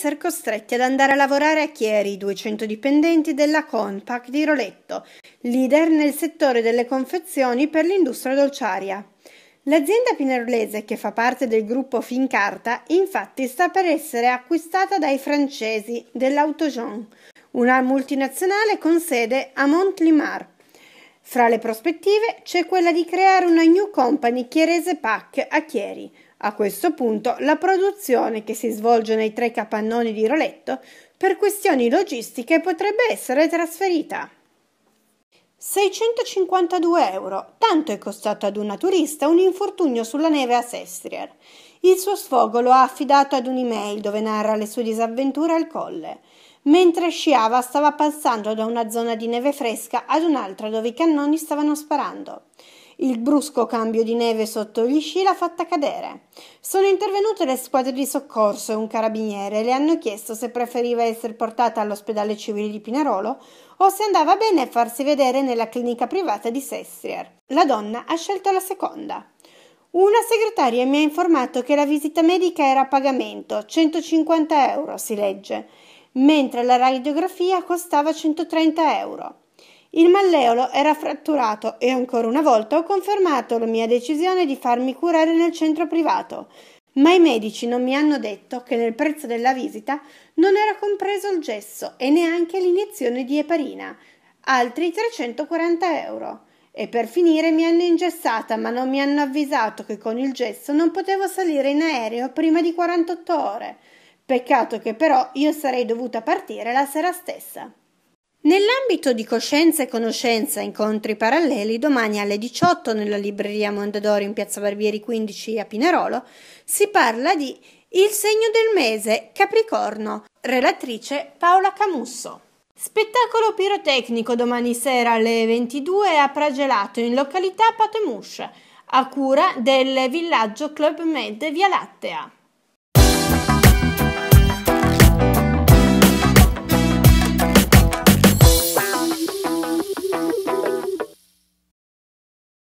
essere costretti ad andare a lavorare a Chieri, 200 dipendenti della Compac di Roletto, leader nel settore delle confezioni per l'industria dolciaria. L'azienda pinerolese, che fa parte del gruppo Fincarta, infatti sta per essere acquistata dai francesi dell'Autojon, una multinazionale con sede a Montlimar. Fra le prospettive c'è quella di creare una new company chierese PAC a Chieri, a questo punto la produzione che si svolge nei tre capannoni di Roletto per questioni logistiche potrebbe essere trasferita. 652 euro, tanto è costato ad una turista un infortunio sulla neve a Sestrier. Il suo sfogo lo ha affidato ad un'email dove narra le sue disavventure al colle. Mentre sciava stava passando da una zona di neve fresca ad un'altra dove i cannoni stavano sparando. Il brusco cambio di neve sotto gli sci l'ha fatta cadere. Sono intervenute le squadre di soccorso e un carabiniere e le hanno chiesto se preferiva essere portata all'ospedale civile di Pinarolo o se andava bene farsi vedere nella clinica privata di Sestrier. La donna ha scelto la seconda. Una segretaria mi ha informato che la visita medica era a pagamento, 150 euro si legge, mentre la radiografia costava 130 euro. Il malleolo era fratturato e ancora una volta ho confermato la mia decisione di farmi curare nel centro privato, ma i medici non mi hanno detto che nel prezzo della visita non era compreso il gesso e neanche l'iniezione di eparina, altri 340 euro. E per finire mi hanno ingessata, ma non mi hanno avvisato che con il gesso non potevo salire in aereo prima di 48 ore. Peccato che però io sarei dovuta partire la sera stessa. Nell'ambito di Coscienza e Conoscenza, incontri paralleli, domani alle 18 nella libreria Mondadori in piazza Barbieri 15 a Pinerolo, si parla di Il segno del mese, Capricorno, relatrice Paola Camusso. Spettacolo pirotecnico domani sera alle 22 a Pragelato in località Patemusce, a cura del villaggio Club Med Via Lattea.